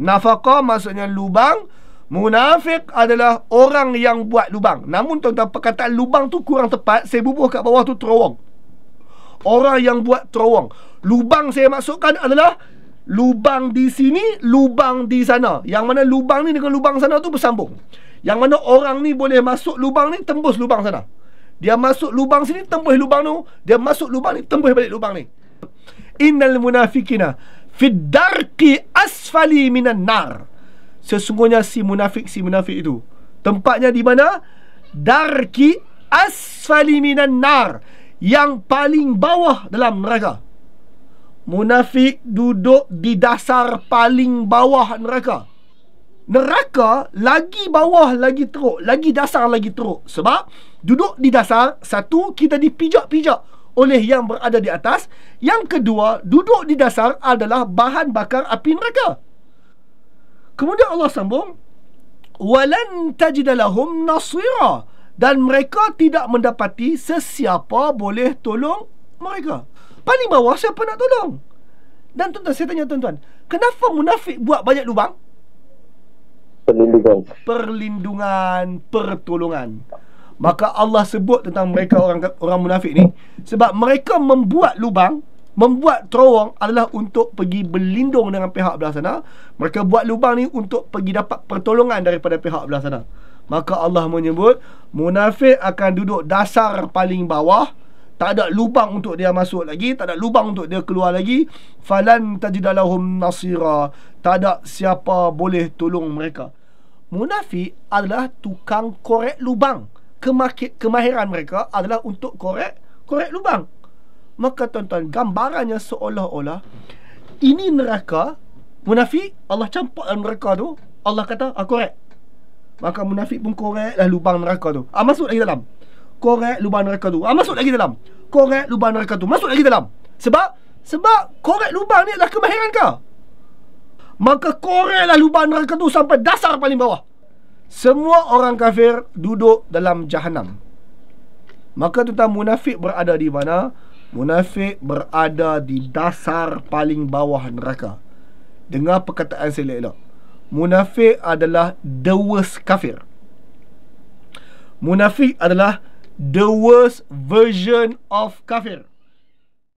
Nafaqah maksudnya lubang Munafik adalah orang yang buat lubang Namun tuan-tuan perkataan lubang tu kurang tepat Saya bubuh kat bawah tu terowong Orang yang buat terowong Lubang saya maksudkan adalah Lubang di sini, lubang di sana Yang mana lubang ni dengan lubang sana tu bersambung Yang mana orang ni boleh masuk lubang ni Tembus lubang sana Dia masuk lubang sini, tembus lubang tu Dia masuk lubang ni, tembus balik lubang ni Innal munafikina fidarki asfali minan nar sesungguhnya si munafik si munafik itu tempatnya di mana darki asfali minan nar yang paling bawah dalam neraka munafik duduk di dasar paling bawah neraka neraka lagi bawah lagi teruk lagi dasar lagi teruk sebab duduk di dasar satu kita dipijak-pijak oleh yang berada di atas Yang kedua duduk di dasar adalah bahan bakar api neraka Kemudian Allah sambung Walan tajidalahum nasira Dan mereka tidak mendapati sesiapa boleh tolong mereka Paling bawah siapa nak tolong Dan tuan-tuan saya tanya tuan-tuan Kenapa munafik buat banyak lubang? Perlindungan Perlindungan, pertolongan maka Allah sebut tentang mereka orang orang munafik ni sebab mereka membuat lubang membuat terowong adalah untuk pergi berlindung dengan pihak belah sana mereka buat lubang ni untuk pergi dapat pertolongan daripada pihak belah sana maka Allah menyebut munafik akan duduk dasar paling bawah tak ada lubang untuk dia masuk lagi tak ada lubang untuk dia keluar lagi falan tajidalahum nasira tak ada siapa boleh tolong mereka munafik adalah tukang korek lubang kemahiran mereka adalah untuk korek korek lubang. Maka tuan-tuan, gambarannya seolah-olah ini neraka munafik Allah campak dalam neraka tu. Allah kata, ah, korek. Maka munafik pun korek lah lubang neraka tu. Ah, masuk lagi dalam. Korek lubang neraka tu. Ah, masuk lagi dalam. Korek lubang neraka tu. Masuk lagi dalam. Sebab sebab korek lubang ni adalah kemahiran kau. Maka koreklah lubang neraka tu sampai dasar paling bawah. Semua orang kafir duduk dalam jahanam. Maka tentang munafik berada di mana? Munafik berada di dasar paling bawah neraka. Dengar perkataan saya elok. Munafik adalah the worst kafir. Munafik adalah the worst version of kafir.